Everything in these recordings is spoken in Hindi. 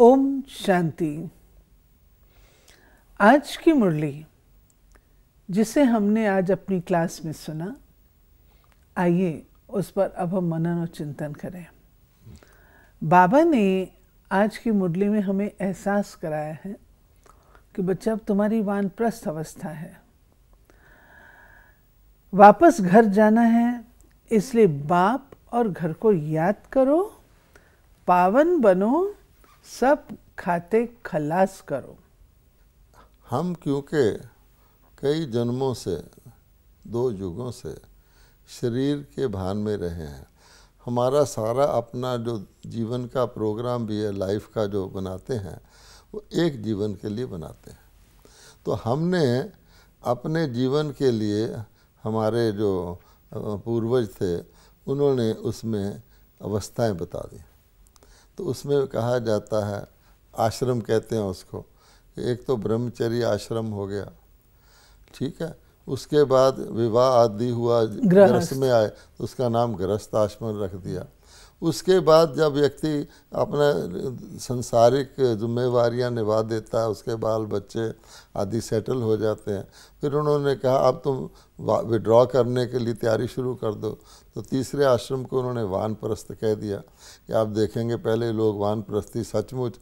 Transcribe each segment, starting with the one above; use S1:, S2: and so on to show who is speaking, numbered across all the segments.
S1: ओम शांति आज की मुरली जिसे हमने आज अपनी क्लास में सुना आइए उस पर अब हम मनन और चिंतन करें बाबा ने आज की मुरली में हमें एहसास कराया है कि बच्चा अब तुम्हारी वानप्रस्थ अवस्था है वापस घर जाना है इसलिए बाप और घर को याद करो पावन बनो सब खाते खलास करो
S2: हम क्योंकि कई जन्मों से दो युगों से शरीर के भान में रहे हैं हमारा सारा अपना जो जीवन का प्रोग्राम भी है लाइफ का जो बनाते हैं वो एक जीवन के लिए बनाते हैं तो हमने अपने जीवन के लिए हमारे जो पूर्वज थे उन्होंने उसमें अवस्थाएं बता दी तो उसमें कहा जाता है आश्रम कहते हैं उसको एक तो ब्रह्मचर्य आश्रम हो गया ठीक है उसके बाद विवाह आदि हुआ ग्रस्त में आए तो उसका नाम ग्रस्त आश्रम रख दिया उसके बाद जब व्यक्ति अपना संसारिक जिम्मेवार निभा देता है उसके बाल बच्चे आदि सेटल हो जाते हैं फिर उन्होंने कहा अब तुम विड्रॉ करने के लिए तैयारी शुरू कर दो तो तीसरे आश्रम को उन्होंने वान परस्त कह दिया कि आप देखेंगे पहले लोग वान परस्ती सचमुच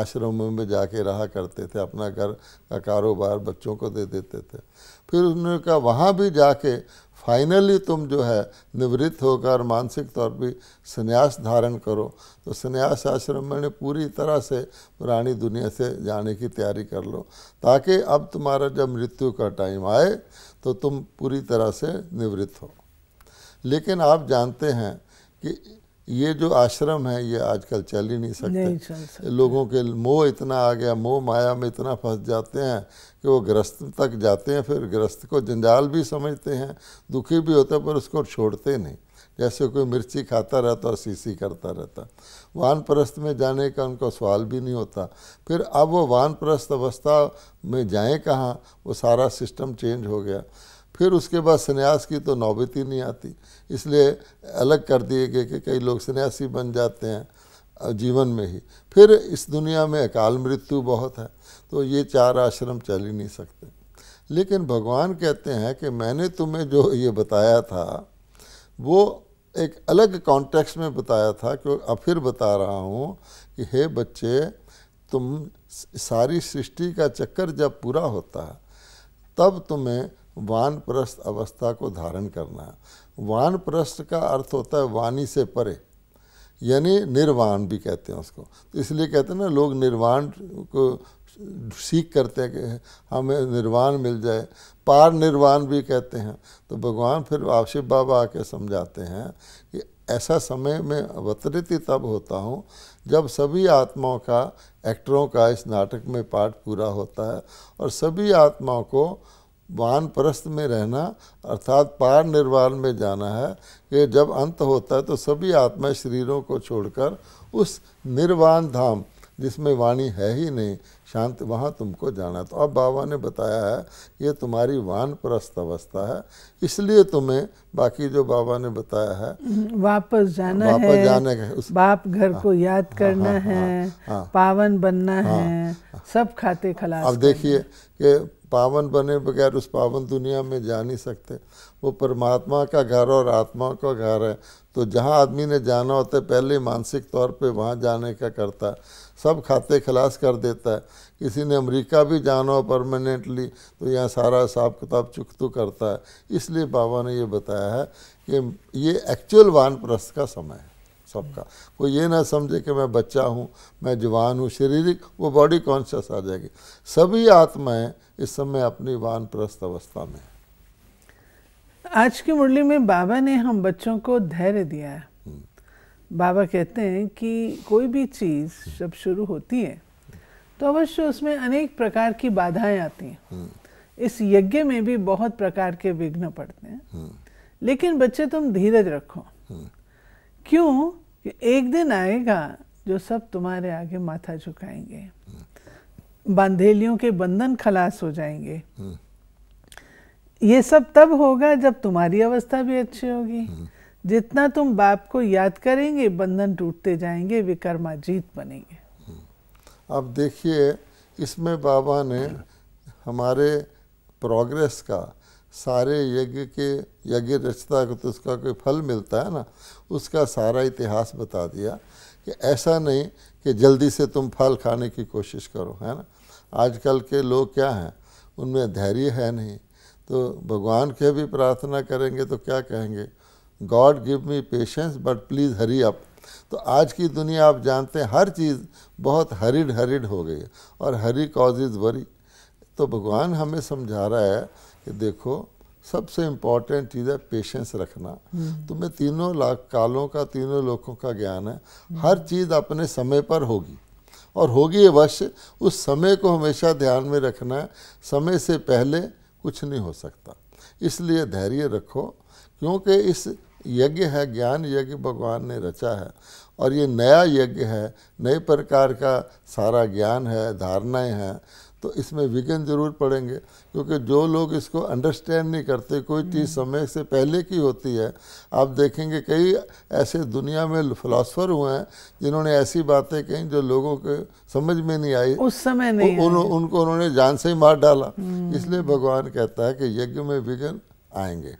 S2: आश्रमों में जाके रहा करते थे अपना घर का कारोबार बच्चों को दे देते थे फिर उन्होंने कहा वहाँ भी जाके फाइनली तुम जो है निवृत्त होकर मानसिक तौर पर संन्यास धारण करो तो संन्यास आश्रम में पूरी तरह से पुरानी दुनिया से जाने की तैयारी कर लो ताकि अब तुम्हारा जब मृत्यु का टाइम आए तो तुम पूरी तरह से निवृत्त हो लेकिन आप जानते हैं कि ये जो आश्रम है ये आजकल चल ही नहीं सकते, नहीं सकते। लोगों के मोह इतना आ गया मोह माया में इतना फंस जाते हैं कि वो गृहस्थ तक जाते हैं फिर गृहस्थ को जंजाल भी समझते हैं दुखी भी होते हैं पर उसको छोड़ते नहीं जैसे कोई मिर्ची खाता रहता और सीसी करता रहता वान परस्त में जाने का उनका सवाल भी नहीं होता फिर अब वो वान परस्त अवस्था में जाएं कहाँ वो सारा सिस्टम चेंज हो गया फिर उसके बाद सन्यास की तो नौबत ही नहीं आती इसलिए अलग कर दिए गए कि कई लोग सन्यासी बन जाते हैं जीवन में ही फिर इस दुनिया में अकाल मृत्यु बहुत है तो ये चार आश्रम चल ही नहीं सकते लेकिन भगवान कहते हैं कि मैंने तुम्हें जो ये बताया था वो एक अलग कॉन्टेक्स्ट में बताया था कि अब फिर बता रहा हूँ कि हे बच्चे तुम सारी सृष्टि का चक्कर जब पूरा होता है तब तुम्हें वानप्रस्थ अवस्था को धारण करना है वानप्रस्थ का अर्थ होता है वाणी से परे यानी निर्वाण भी कहते हैं उसको तो इसलिए कहते हैं ना लोग निर्वाण को सीख करते हैं कि हमें निर्वाण मिल जाए पार निर्वाण भी कहते हैं तो भगवान फिर आशिफ बाबा आके समझाते हैं कि ऐसा समय में अवतरित ही तब होता हूँ जब सभी आत्माओं का एक्टरों का इस नाटक में पार्ट पूरा होता है और सभी आत्माओं को वान परस्त में रहना अर्थात पार निर्वाण में जाना है कि जब अंत होता है तो सभी आत्मा शरीरों को छोड़कर उस निर्वाण धाम जिसमें वाणी है ही नहीं शांत वहाँ तुमको जाना तो अब बाबा ने बताया है ये तुम्हारी वान परस्त अवस्था है इसलिए तुम्हें बाकी जो बाबा ने बताया है
S1: हम्म, वापस जाना वापस है जाने का उस... बाप घर को हाँ, याद हाँ, करना हाँ, है हाँ, पावन बनना है सब खाते
S2: खलास अब देखिए कि पावन बने बगैर उस पावन दुनिया में जा नहीं सकते वो परमात्मा का घर और आत्मा का घर है तो जहाँ आदमी ने जाना होता है पहले मानसिक तौर पे वहाँ जाने का करता है सब खाते खलास कर देता है किसी ने अमेरिका भी जाना हो परमानेंटली तो यहाँ सारा हिसाब किताब चुक तो करता है इसलिए बाबा ने ये बताया है कि ये एक्चुअल वान का समय है सबका कोई ये ना समझे कि मैं बच्चा हूँ मैं जवान हूँ शारीरिक वो बॉडी कॉन्शियस आ जाएगी सभी आत्माएं इस समय अपनी वान प्रस्त अवस्था में
S1: आज की मुरली में बाबा ने हम बच्चों को धैर्य दिया है हम्म। बाबा कहते हैं कि कोई भी चीज़ जब शुरू होती है तो अवश्य उसमें अनेक प्रकार की बाधाएं आती हैं हम्म। इस यज्ञ में भी बहुत प्रकार के विघ्न पड़ते हैं हम्म। लेकिन बच्चे तुम धीरज रखो क्यों कि एक दिन आएगा जो सब तुम्हारे आगे माथा झुकाएंगे बांधेलियों के बंधन खलास हो जाएंगे ये सब तब होगा जब तुम्हारी अवस्था भी अच्छी होगी जितना तुम बाप को याद करेंगे बंधन टूटते जाएंगे विकर्मा जीत बनेंगे
S2: अब देखिए इसमें बाबा ने हमारे प्रोग्रेस का सारे यज्ञ के यज्ञ रचता को तो उसका कोई फल मिलता है ना उसका सारा इतिहास बता दिया कि ऐसा नहीं कि जल्दी से तुम फल खाने की कोशिश करो है ना आजकल के लोग क्या हैं उनमें धैर्य है नहीं तो भगवान के भी प्रार्थना करेंगे तो क्या कहेंगे God give me patience but please hurry up तो आज की दुनिया आप जानते हैं हर चीज़ बहुत हरिड हरिड हो गई है और हरी कॉज इज़ वरी तो भगवान हमें समझा रहा है कि देखो सबसे इम्पॉर्टेंट चीज़ है पेशेंस रखना तुम्हें हम्म। तो तीनों लाख कालों का तीनों लोगों का ज्ञान है हर चीज़ अपने समय पर होगी और होगी अवश्य उस समय को हमेशा ध्यान में रखना है समय से पहले कुछ नहीं हो सकता इसलिए धैर्य रखो क्योंकि इस यज्ञ है ज्ञान यज्ञ भगवान ने रचा है और ये नया यज्ञ है नए प्रकार का सारा ज्ञान है धारणाएं हैं तो इसमें विघन जरूर पड़ेंगे क्योंकि जो लोग इसको अंडरस्टैंड नहीं करते कोई हम्म। चीज़ समय से पहले की होती है आप देखेंगे कई ऐसे दुनिया में फिलासफर हुए हैं जिन्होंने ऐसी बातें कही जो लोगों के समझ में नहीं आई उस समय नहीं उन, उन, उनको उन्होंने जान से ही मार डाला हम्म। इसलिए भगवान कहता है कि यज्ञ में विघन आएंगे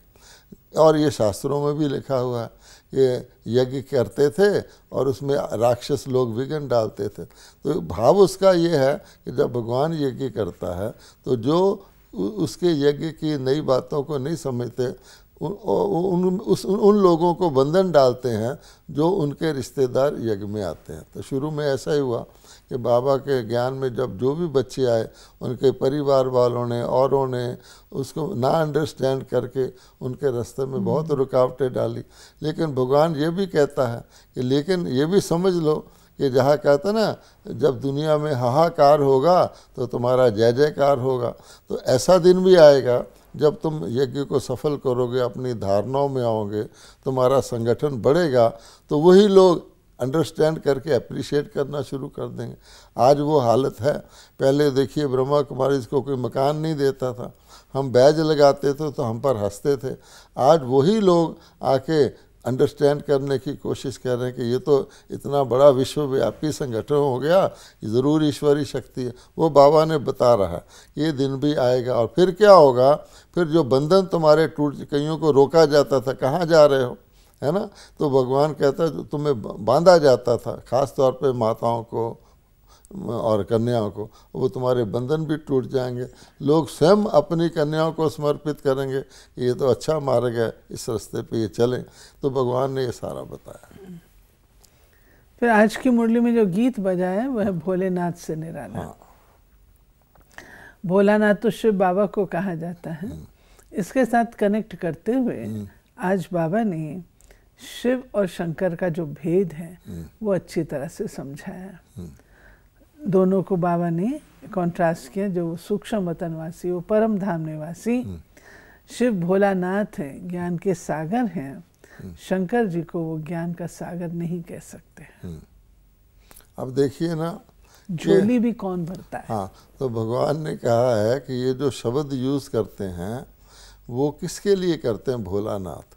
S2: और ये शास्त्रों में भी लिखा हुआ है यज्ञ करते थे और उसमें राक्षस लोग विघ्न डालते थे तो भाव उसका ये है कि जब भगवान यज्ञ करता है तो जो उसके यज्ञ की नई बातों को नहीं समझते उन उन उन लोगों को बंधन डालते हैं जो उनके रिश्तेदार यज्ञ में आते हैं तो शुरू में ऐसा ही हुआ कि बाबा के ज्ञान में जब जो भी बच्चे आए उनके परिवार वालों ने औरों ने उसको ना अंडरस्टैंड करके उनके रास्ते में हम्म। बहुत रुकावटें डाली लेकिन भगवान ये भी कहता है कि लेकिन ये भी समझ लो कि जहाँ कहते ना जब दुनिया में हाहाकार होगा तो तुम्हारा जय जयकार होगा तो ऐसा दिन भी आएगा जब तुम यज्ञ को सफल करोगे अपनी धारणाओं में आओगे तुम्हारा संगठन बढ़ेगा तो वही लोग अंडरस्टैंड करके अप्रिशिएट करना शुरू कर देंगे आज वो हालत है पहले देखिए ब्रह्मा कुमारी इसको कोई मकान नहीं देता था हम बैज लगाते थे तो हम पर हंसते थे आज वही लोग आके अंडरस्टैंड करने की कोशिश कर रहे हैं कि ये तो इतना बड़ा विश्वव्यापी संगठन हो गया ज़रूर ईश्वरी शक्ति है वो बाबा ने बता रहा है ये दिन भी आएगा और फिर क्या होगा फिर जो बंधन तुम्हारे टूट कईयों को रोका जाता था कहाँ जा रहे हो है ना तो भगवान कहता है तुम्हें बांधा जाता था खास तौर पे माताओं को और कन्याओं को वो तुम्हारे बंधन भी टूट जाएंगे लोग स्वयं अपनी कन्याओं को समर्पित करेंगे ये तो अच्छा मार्ग है इस रास्ते पे ये चलें तो भगवान ने ये सारा बताया
S1: फिर आज की मुरली में जो गीत बजा है वह भोलेनाथ से निराला हाँ। भोलानाथ तो शिव बाबा को कहा जाता है हम्म। इसके साथ कनेक्ट करते हुए हम्म। आज बाबा ने शिव और शंकर का जो भेद है हम्म। वो अच्छी तरह से समझाया हम्म। दोनों को बाबा ने कॉन्ट्रास्ट किया जो सूक्ष्म वतन वासी वो परम धाम निवासी हम्म। शिव भोलानाथ है ज्ञान के सागर हैं शंकर जी को वो ज्ञान का सागर नहीं कह सकते
S2: अब देखिए ना झोली भी कौन भरता है हाँ तो भगवान ने कहा है कि ये जो शब्द यूज करते हैं वो किसके लिए करते हैं भोलानाथ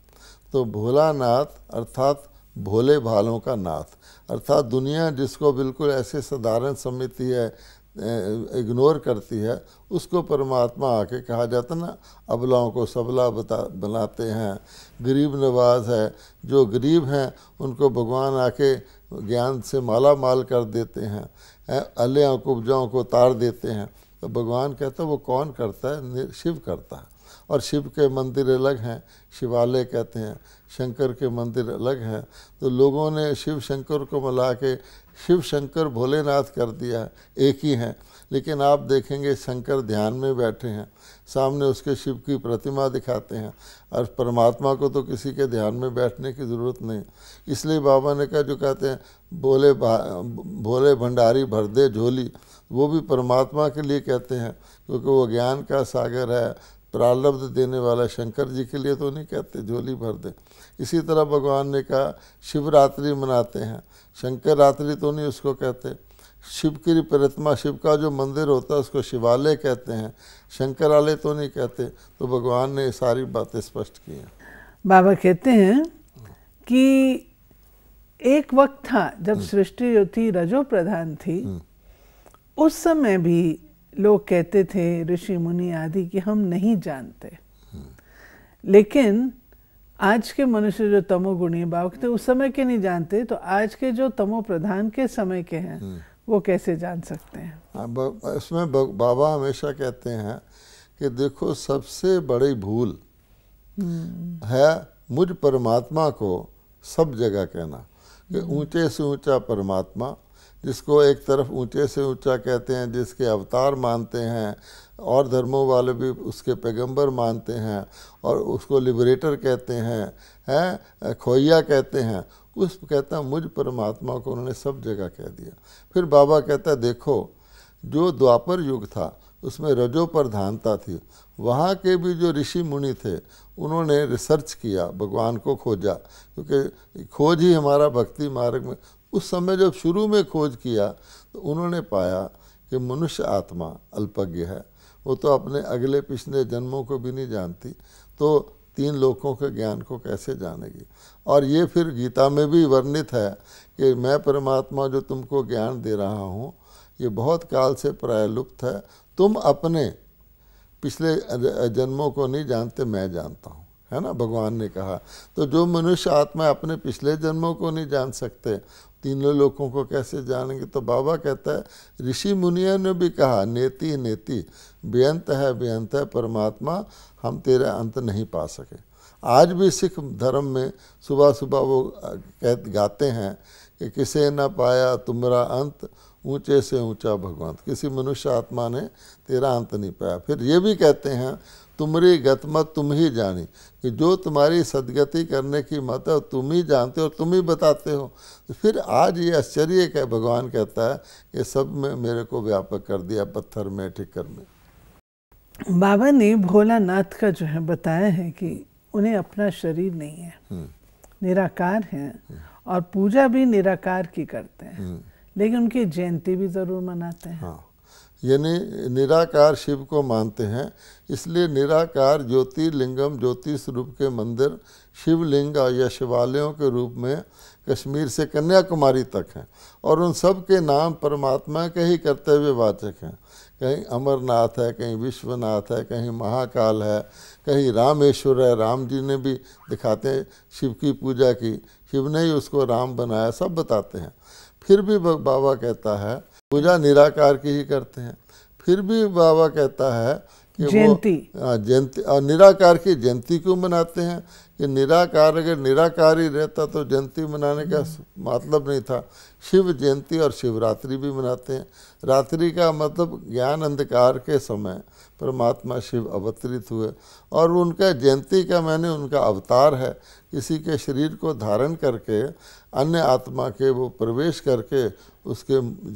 S2: तो भोला नाथ अर्थात भोले भालों का नाथ अर्थात दुनिया जिसको बिल्कुल ऐसे साधारण समिति है इग्नोर करती है उसको परमात्मा आके कहा जाता ना अबलाओं को सबला बता बनाते हैं गरीब नवाज है जो गरीब हैं उनको भगवान आके ज्ञान से माला माल कर देते हैं अल्लाह को उपजाओं को उतार देते हैं तो भगवान कहता है वो कौन करता है शिव करता है और शिव के मंदिर अलग हैं शिवालय कहते हैं शंकर के मंदिर अलग हैं तो लोगों ने शिव शंकर को मिला के शिव शंकर भोलेनाथ कर दिया एक ही हैं लेकिन आप देखेंगे शंकर ध्यान में बैठे हैं सामने उसके शिव की प्रतिमा दिखाते हैं और परमात्मा को तो किसी के ध्यान में बैठने की ज़रूरत नहीं इसलिए बाबा ने कहा जो कहते हैं भोले भोले भंडारी भर दे झोली वो भी परमात्मा के लिए कहते हैं क्योंकि वो ज्ञान का सागर है प्रारब्ध देने वाला शंकर जी के लिए तो नहीं कहते झोली भर दे इसी तरह भगवान ने कहा शिवरात्रि मनाते हैं शंकर रात्रि तो नहीं उसको कहते शिव की प्रतिमा शिव का जो मंदिर होता है उसको शिवालय कहते हैं शंकरालय तो नहीं कहते तो भगवान ने सारी बातें स्पष्ट की हैं
S1: बाबा कहते हैं कि एक वक्त था जब हम्म। सृष्टि जो थी रजो प्रधान थी हम्म। उस समय भी लोग कहते थे ऋषि मुनि आदि कि हम नहीं जानते लेकिन आज के मनुष्य जो तमोगुणी भाव थे तो उस समय के नहीं जानते तो आज के जो तमो प्रधान के समय के हैं हम्म। वो कैसे जान सकते हैं
S2: हाँ, इसमें बाबा हमेशा कहते हैं कि देखो सबसे बड़ी भूल हम्म। है मुझ परमात्मा को सब जगह कहना कि हम्म। ऊंचे से ऊंचा परमात्मा जिसको एक तरफ ऊंचे से ऊंचा कहते हैं जिसके अवतार मानते हैं और धर्मों वाले भी उसके पैगंबर मानते हैं और उसको लिबरेटर कहते हैं हैं खोइया कहते हैं उस कहता मुझ परमात्मा को उन्होंने सब जगह कह दिया फिर बाबा कहता देखो जो द्वापर युग था उसमें रजो धानता थी वहाँ के भी जो ऋषि मुनि थे उन्होंने रिसर्च किया भगवान को खोजा क्योंकि खोज ही हमारा भक्ति मार्ग में उस समय जब शुरू में खोज किया तो उन्होंने पाया कि मनुष्य आत्मा अल्पज्ञ है वो तो अपने अगले पिछले जन्मों को भी नहीं जानती तो तीन लोकों के ज्ञान को कैसे जानेगी और ये फिर गीता में भी वर्णित है कि मैं परमात्मा जो तुमको ज्ञान दे रहा हूँ ये बहुत काल से प्रायलुप्त है तुम अपने पिछले जन्मों को नहीं जानते मैं जानता हूँ है ना भगवान ने कहा तो जो मनुष्य आत्मा अपने पिछले जन्मों को नहीं जान सकते तीनों लोगों को कैसे जानेंगे तो बाबा कहता है ऋषि मुनिया ने भी कहा नेति नेति बेअंत है बेअंत है परमात्मा हम तेरा अंत नहीं पा सके आज भी सिख धर्म में सुबह सुबह वो कह गाते हैं कि किसे न पाया तुम्हारा अंत ऊंचे से ऊंचा भगवान किसी मनुष्य आत्मा ने तेरा अंत नहीं पाया फिर ये भी कहते हैं तुम्हारी गतमत तुम ही जानी कि जो तुम्हारी सदगति करने की मत है तुम ही जानते हो तुम ही बताते हो तो फिर आज ये आश्चर्य कह भगवान कहता है कि सब में मेरे को व्यापक कर दिया पत्थर में ठिकर में
S1: बाबा ने भोला नाथ का जो है बताया है कि उन्हें अपना शरीर नहीं है हम्म। निराकार है हम्म। और पूजा भी निराकार की करते हैं हम्म। लेकिन उनकी जयंती भी ज़रूर मनाते हैं हाँ
S2: यानी निराकार शिव को मानते हैं इसलिए निराकार ज्योतिर्लिंगम ज्योति स्वरूप के मंदिर शिवलिंग या शिवालयों के रूप में कश्मीर से कन्याकुमारी तक हैं और उन सब के नाम परमात्मा के ही करते हुए वाचक हैं कहीं अमरनाथ है कहीं विश्वनाथ है कहीं महाकाल है कहीं रामेश्वर है राम जी ने भी दिखाते हैं शिव की पूजा की शिव ने ही उसको राम बनाया सब बताते हैं फिर भी बाबा कहता है पूजा निराकार की ही करते हैं फिर भी बाबा कहता है कि जयंती हाँ, जयंती और निराकार की जयंती क्यों मनाते हैं कि निराकार अगर निराकार ही रहता तो जयंती मनाने का मतलब नहीं था शिव जयंती और शिवरात्रि भी मनाते हैं रात्रि का मतलब ज्ञान अंधकार के समय परमात्मा शिव अवतरित हुए और उनका जयंती का मैंने उनका अवतार है किसी के शरीर को धारण करके अन्य आत्मा के वो प्रवेश करके उसके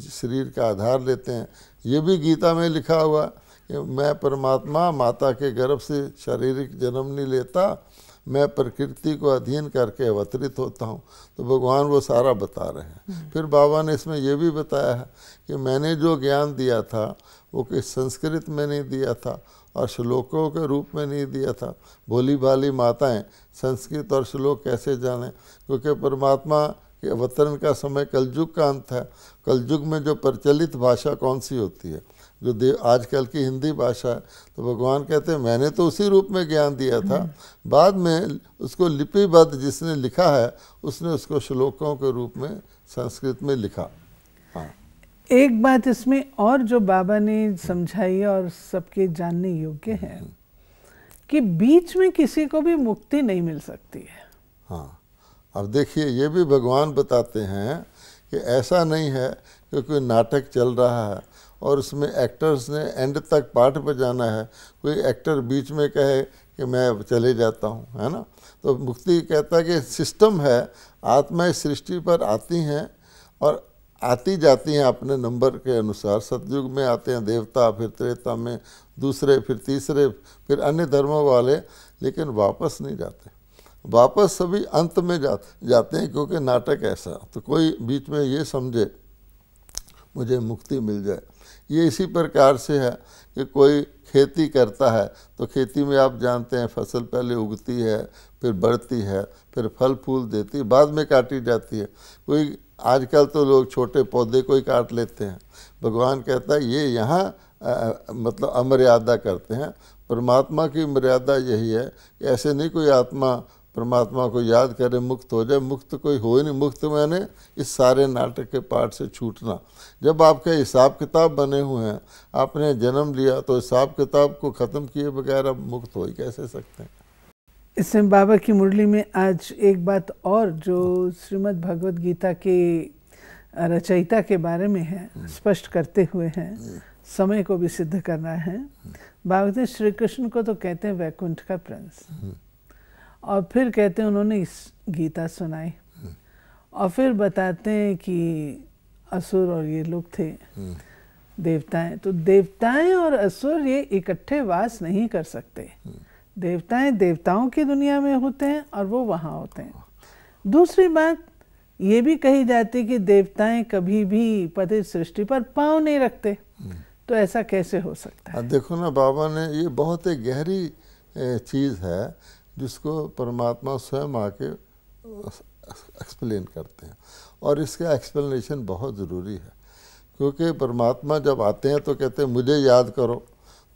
S2: शरीर का आधार लेते हैं ये भी गीता में लिखा हुआ कि मैं परमात्मा माता के गर्भ से शारीरिक जन्म नहीं लेता मैं प्रकृति को अधीन करके अवतरित होता हूँ तो भगवान वो सारा बता रहे हैं हम्म। फिर बाबा ने इसमें यह भी बताया है कि मैंने जो ज्ञान दिया था वो किस संस्कृत में नहीं दिया था और श्लोकों के रूप में नहीं दिया था भोली भाली माताएं संस्कृत और श्लोक कैसे जाने क्योंकि परमात्मा के अवतरण का समय कलयुग का अंत है कलयुग में जो प्रचलित भाषा कौन सी होती है जो देव आजकल की हिंदी भाषा है तो भगवान कहते हैं मैंने तो उसी रूप में ज्ञान दिया था बाद में उसको लिपिबद्ध जिसने लिखा है उसने उसको श्लोकों के रूप में संस्कृत में लिखा
S1: एक बात इसमें और जो बाबा ने समझाई है और सबके जानने योग्य है हम्म। कि बीच में किसी को भी मुक्ति नहीं मिल सकती है
S2: हाँ अब देखिए ये भी भगवान बताते हैं कि ऐसा नहीं है कि कोई नाटक चल रहा है और उसमें एक्टर्स ने एंड तक पाठ बजाना है कोई एक्टर बीच में कहे कि मैं चले जाता हूँ है ना तो मुक्ति कहता है कि सिस्टम है आत्माएं सृष्टि पर आती हैं और आती जाती हैं अपने नंबर के अनुसार सतयुग में आते हैं देवता फिर त्रेता में दूसरे फिर तीसरे फिर अन्य धर्मों वाले लेकिन वापस नहीं जाते वापस सभी अंत में जा जाते हैं क्योंकि नाटक ऐसा तो कोई बीच में ये समझे मुझे मुक्ति मिल जाए ये इसी प्रकार से है कि कोई खेती करता है तो खेती में आप जानते हैं फसल पहले उगती है फिर बढ़ती है फिर फल फूल देती है बाद में काटी जाती है कोई आजकल तो लोग छोटे पौधे को ही काट लेते हैं भगवान कहता है ये यहाँ मतलब अमर्यादा करते हैं परमात्मा की मर्यादा यही है कि ऐसे नहीं कोई आत्मा परमात्मा को याद करे मुक्त हो जाए मुक्त कोई हो ही नहीं मुक्त मैंने इस सारे नाटक के पाठ से छूटना जब आपके हिसाब किताब बने हुए हैं आपने जन्म लिया तो हिसाब किताब को ख़त्म किए बगैर आप मुक्त हो ही कैसे सकते हैं
S1: इसमें बाबा की मुरली में आज एक बात और जो श्रीमद् भगवत गीता के रचयिता के बारे में है हम्म। स्पष्ट करते हुए हैं हम्म। समय को भी सिद्ध करना है हम्म। बाबा श्री कृष्ण को तो कहते हैं वैकुंठ का प्रिंस और फिर कहते हैं उन्होंने इस गीता सुनाई और फिर बताते हैं कि असुर और ये लोग थे देवताएं तो देवताएं और असुर ये इकट्ठे वास नहीं कर सकते देवताएं देवताओं की दुनिया में होते हैं और वो वहाँ होते हैं दूसरी बात ये भी कही जाती है कि देवताएं कभी भी पति सृष्टि पर पाँव नहीं रखते हम्म। तो ऐसा कैसे हो सकता
S2: है देखो ना बाबा ने ये बहुत एक गहरी चीज़ है जिसको परमात्मा स्वयं आके एक्सप्लेन करते हैं और इसका एक्सप्लेनेशन बहुत ज़रूरी है क्योंकि परमात्मा जब आते हैं तो कहते हैं मुझे याद करो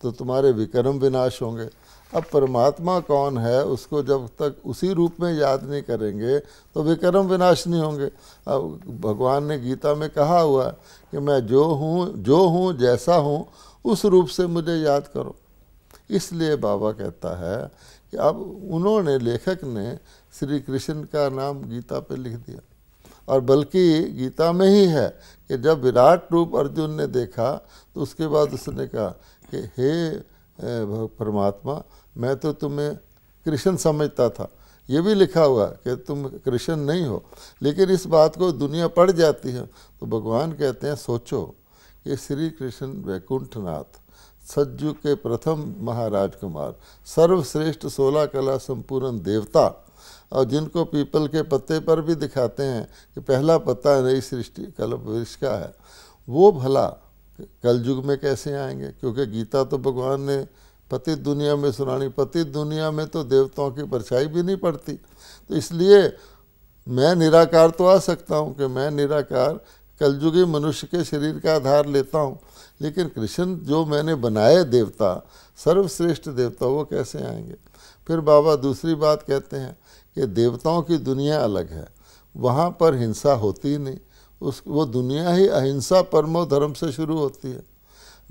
S2: तो तुम्हारे विक्रम विनाश होंगे अब परमात्मा कौन है उसको जब तक उसी रूप में याद नहीं करेंगे तो विक्रम विनाश नहीं होंगे अब भगवान ने गीता में कहा हुआ कि मैं जो हूँ जो हूँ जैसा हूँ उस रूप से मुझे याद करो इसलिए बाबा कहता है कि अब उन्होंने लेखक ने श्री कृष्ण का नाम गीता पे लिख दिया और बल्कि गीता में ही है कि जब विराट रूप अर्जुन ने देखा तो उसके बाद उसने कहा कि हे परमात्मा मैं तो तुम्हें कृष्ण समझता था ये भी लिखा हुआ कि तुम कृष्ण नहीं हो लेकिन इस बात को दुनिया पढ़ जाती है तो भगवान कहते हैं सोचो कि श्री कृष्ण वैकुंठनाथ सज्जु के प्रथम महाराज कुमार सर्वश्रेष्ठ सोलह कला संपूर्ण देवता और जिनको पीपल के पत्ते पर भी दिखाते हैं कि पहला पत्ता नई सृष्टि कल्प वृक्ष का है वो भला कल युग में कैसे आएंगे क्योंकि गीता तो भगवान ने पतित दुनिया में सुनानी पतित दुनिया में तो देवताओं की परछाई भी नहीं पड़ती तो इसलिए मैं निराकार तो आ सकता हूँ कि मैं निराकार कलयुगी मनुष्य के शरीर का आधार लेता हूँ लेकिन कृष्ण जो मैंने बनाए देवता सर्वश्रेष्ठ देवता वो कैसे आएंगे फिर बाबा दूसरी बात कहते हैं कि देवताओं की दुनिया अलग है वहाँ पर हिंसा होती ही नहीं उस वो दुनिया ही अहिंसा परमो धर्म से शुरू होती है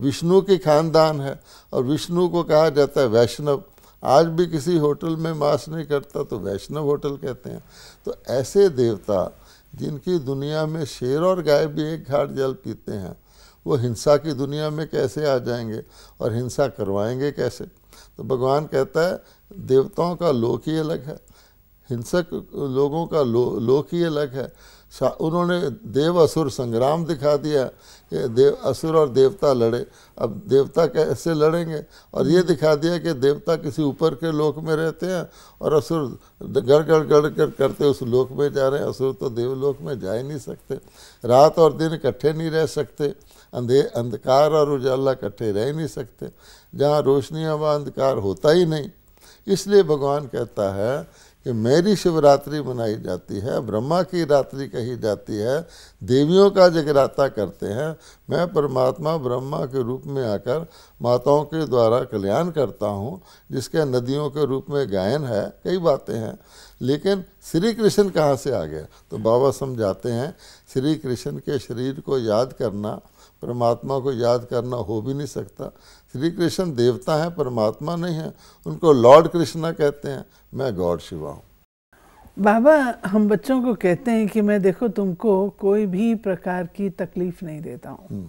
S2: विष्णु की खानदान है और विष्णु को कहा जाता है वैष्णव आज भी किसी होटल में मांस नहीं करता तो वैष्णव होटल कहते हैं तो ऐसे देवता जिनकी दुनिया में शेर और गाय भी एक घाट जल पीते हैं वो हिंसा की दुनिया में कैसे आ जाएंगे और हिंसा करवाएंगे कैसे तो भगवान कहता है देवताओं का लोक ही अलग है हिंसक लोगों का लो, लोक ही अलग है उन्होंने देव असुर संग्राम दिखा दिया कि देव असुर और देवता लड़े अब देवता कैसे लड़ेंगे और ये दिखा दिया कि देवता किसी ऊपर के लोक में रहते हैं और असुर गड़ गड़ गड़ कर करते उस लोक में जा रहे हैं असुर तो देवलोक में जा ही नहीं सकते रात और दिन इकट्ठे नहीं रह सकते अंधे अंधकार और उजाला इकट्ठे रह ही नहीं सकते जहाँ रोशनी व अंधकार होता ही नहीं इसलिए भगवान कहता है कि मेरी शिवरात्रि मनाई जाती है ब्रह्मा की रात्रि कही जाती है देवियों का जगराता करते हैं मैं परमात्मा ब्रह्मा के रूप में आकर माताओं के द्वारा कल्याण करता हूँ जिसके नदियों के रूप में गायन है कई बातें हैं लेकिन श्री कृष्ण कहाँ से आ गया तो बाबा समझाते हैं श्री कृष्ण के शरीर को याद करना परमात्मा को याद करना हो भी नहीं सकता श्री कृष्ण देवता हैं परमात्मा नहीं है उनको लॉर्ड कृष्णा कहते हैं मैं गॉड शिवा हूँ
S1: बाबा हम बच्चों को कहते हैं कि मैं देखो तुमको कोई भी प्रकार की तकलीफ नहीं देता हूँ हम्म।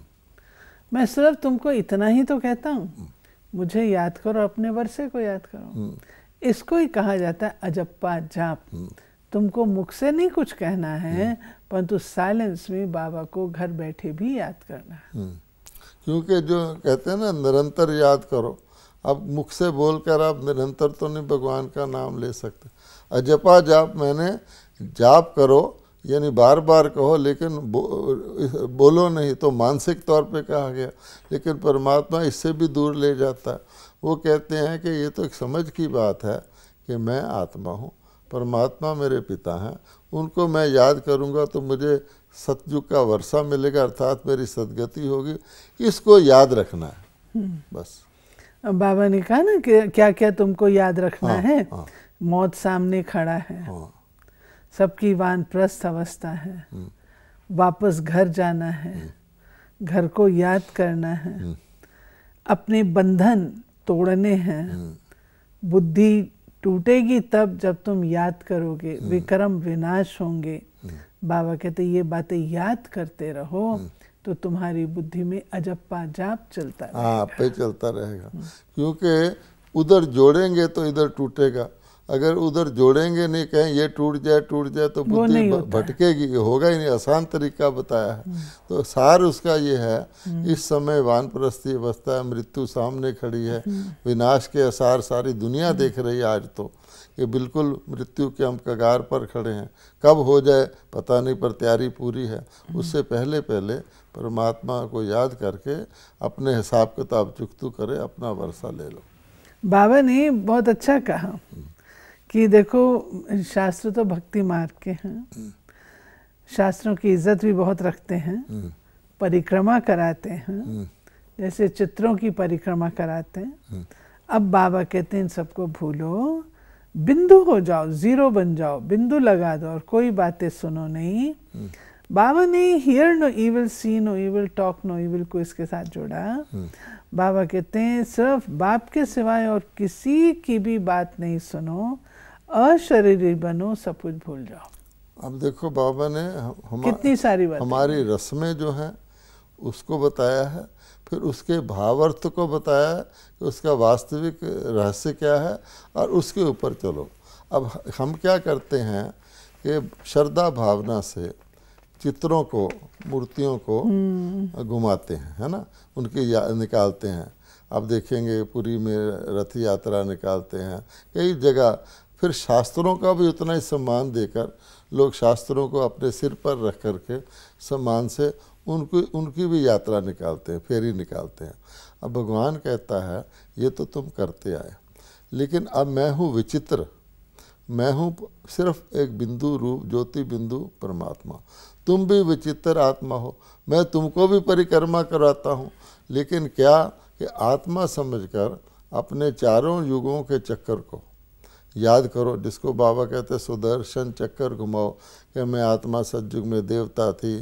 S1: मैं सिर्फ तुमको इतना ही तो कहता हूँ हम्म। मुझे याद करो अपने वर्षे को याद करो हम्म। इसको ही कहा जाता है अजप्पा जाप तुमको मुख से नहीं कुछ कहना है परंतु साइलेंस में बाबा को घर बैठे भी याद करना
S2: है क्योंकि जो कहते हैं ना निरंतर याद करो अब मुख से बोल कर आप निरंतर तो नहीं भगवान का नाम ले सकते अजपा जाप मैंने जाप करो यानी बार बार कहो लेकिन बो, बोलो नहीं तो मानसिक तौर पे कहा गया लेकिन परमात्मा इससे भी दूर ले जाता है वो कहते हैं कि ये तो एक समझ की बात है कि मैं आत्मा हूँ परमात्मा मेरे पिता हैं उनको मैं याद करूँगा तो मुझे सतयुग का वर्षा मिलेगा अर्थात मेरी सदगति होगी इसको याद रखना है हम्म। बस
S1: बाबा ने कहा ना कि क्या क्या तुमको याद रखना हाँ, है हाँ, मौत सामने खड़ा है हाँ, सबकी वान प्रस्त अवस्था है हम्म। वापस घर जाना है हम्म। घर को याद करना है अपने बंधन तोड़ने हैं बुद्धि टूटेगी तब जब तुम याद करोगे विक्रम विनाश होंगे बाबा कहते ये बातें याद करते रहो तो तुम्हारी बुद्धि में अजप्पा जाप चलता हाँ
S2: पे चलता रहेगा क्योंकि उधर जोड़ेंगे तो इधर टूटेगा अगर उधर जोड़ेंगे नहीं कहें ये टूट जाए टूट जाए तो बुद्धि भटकेगी होगा ही नहीं आसान तरीका बताया है तो सार उसका ये है इस समय वानप्रस्थी अवस्था मृत्यु सामने खड़ी है विनाश के आसार सारी दुनिया देख रही है आज तो ये बिल्कुल मृत्यु के हम कगार पर खड़े हैं कब हो जाए पता नहीं पर तैयारी पूरी है उससे पहले पहले परमात्मा को याद करके अपने हिसाब किताब चुकतू करे अपना वर्षा ले लो
S1: बाबा ने बहुत अच्छा कहा कि देखो शास्त्र तो भक्ति मार्ग के हैं शास्त्रों की इज्जत भी बहुत रखते हैं परिक्रमा कराते हैं जैसे चित्रों की परिक्रमा कराते हैं अब बाबा कहते हैं सबको भूलो बिंदु हो जाओ जीरो बन जाओ बिंदु लगा दो और कोई बातें सुनो नहीं हम्म। बाबा ने hear no evil see no evil talk no evil को इसके साथ जोड़ा हम्म। बाबा कहते हैं सिर्फ बाप के सिवाय और किसी की भी बात नहीं सुनो अशरीरी बनो सब कुछ भूल जाओ
S2: अब देखो बाबा ने हम, कितनी सारी बात हमारी रस्में जो है उसको बताया है फिर उसके भावार्थ को बताया कि उसका वास्तविक रहस्य क्या है और उसके ऊपर चलो अब हम क्या करते हैं कि श्रद्धा भावना से चित्रों को मूर्तियों को हम्म। घुमाते हैं है ना याद निकालते हैं अब देखेंगे पूरी में रथ यात्रा निकालते हैं कई जगह फिर शास्त्रों का भी उतना ही सम्मान देकर लोग शास्त्रों को अपने सिर पर रख कर के सम्मान से उनको उनकी भी यात्रा निकालते हैं फेरी निकालते हैं अब भगवान कहता है ये तो तुम करते आए लेकिन अब मैं हूँ विचित्र मैं हूँ सिर्फ एक बिंदु रूप ज्योति बिंदु परमात्मा तुम भी विचित्र आत्मा हो मैं तुमको भी परिक्रमा कराता हूँ लेकिन क्या कि आत्मा समझकर अपने चारों युगों के चक्कर को याद करो जिसको बाबा कहते सुदर्शन चक्कर घुमाओ कि मैं आत्मा सज्जुग में देवता थी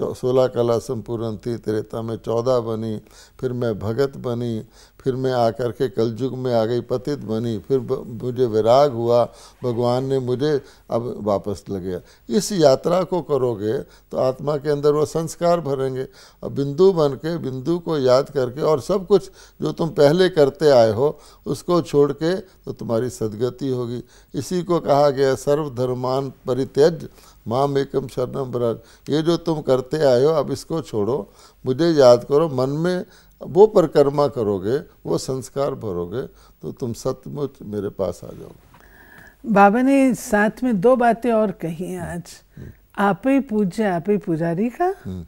S2: सोलह कला संपूर्ण थी त्रेता में चौदह बनी फिर मैं भगत बनी फिर मैं आकर के कलयुग में आ गई पतित बनी फिर मुझे विराग हुआ भगवान ने मुझे अब वापस लग गया इस यात्रा को करोगे तो आत्मा के अंदर वो संस्कार भरेंगे और बिंदु बन के बिंदु को याद करके और सब कुछ जो तुम पहले करते आए हो उसको छोड़ के तो तुम्हारी सदगति होगी इसी को कहा गया सर्वधर्मान परित्यज माम एकम शरणम ब्रज ये जो तुम करते आए हो अब इसको छोड़ो मुझे याद करो मन में वो परिक्रमा करोगे वो संस्कार भरोगे तो तुम सतमुच मेरे पास आ जाओगे
S1: बाबा ने साथ में दो बातें और कही आज हम्म। आप ही पूज्य आप ही पुजारी का हम्म।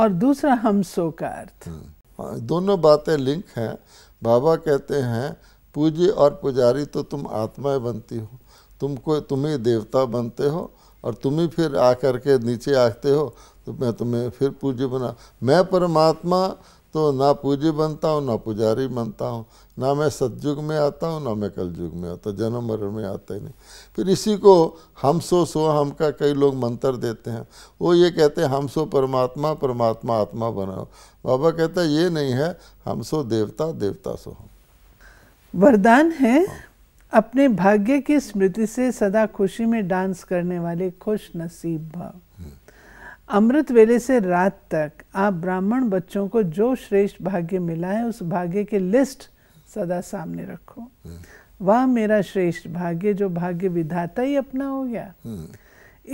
S1: और दूसरा हम सो का अर्थ हम्म।
S2: हाँ, दोनों बातें लिंक हैं बाबा कहते हैं पूज्य और पुजारी तो तुम आत्माएं बनती हो तुमको तुम ही देवता बनते हो और तुम ही फिर आकर के नीचे आते हो तो मैं तुम्हें फिर पूज्य बना मैं परमात्मा तो ना पूज्य बनता हूँ ना पुजारी बनता हूँ ना मैं सतयुग में आता हूँ ना मैं कलयुग में आता जन्म मरण में आता ही नहीं फिर इसी को हम सो सो हम का कई लोग मंत्र देते हैं वो ये कहते हैं हम सो परमात्मा परमात्मा आत्मा बनाओ बाबा कहता ये नहीं है हम सो देवता देवता सो हम
S1: वरदान है हाँ। अपने भाग्य की स्मृति से सदा खुशी में डांस करने वाले खुश नसीब भाव अमृत वेले से रात तक आप ब्राह्मण बच्चों को जो श्रेष्ठ भाग्य मिला है उस भाग्य की लिस्ट सदा सामने रखो हम्म। वह मेरा श्रेष्ठ भाग्य जो भाग्य विधाता ही अपना हो गया हम्म।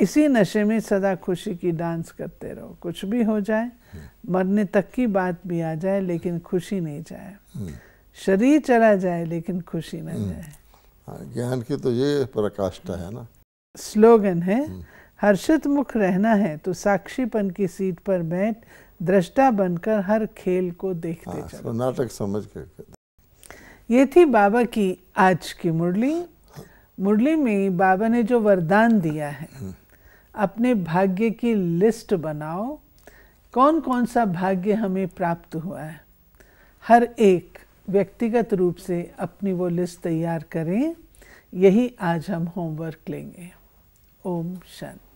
S1: इसी नशे में सदा खुशी की डांस करते रहो कुछ भी हो जाए हम्म। मरने तक की बात भी आ जाए लेकिन खुशी नहीं जाए शरीर चला जाए लेकिन खुशी ना जाए
S2: हाँ, ज्ञान की तो ये प्रकाष्ठा है ना
S1: स्लोगन है हर्षित मुख रहना है तो साक्षीपन की सीट पर बैठ दृष्टा बनकर हर खेल को देखते हाँ, चलो
S2: नाटक समझ कर
S1: ये थी बाबा की आज की मुरली मुरली में बाबा ने जो वरदान दिया है हम्म। अपने भाग्य की लिस्ट बनाओ कौन कौन सा भाग्य हमें प्राप्त हुआ है हर एक व्यक्तिगत रूप से अपनी वो लिस्ट तैयार करें यही आज हम होमवर्क लेंगे ओम शांति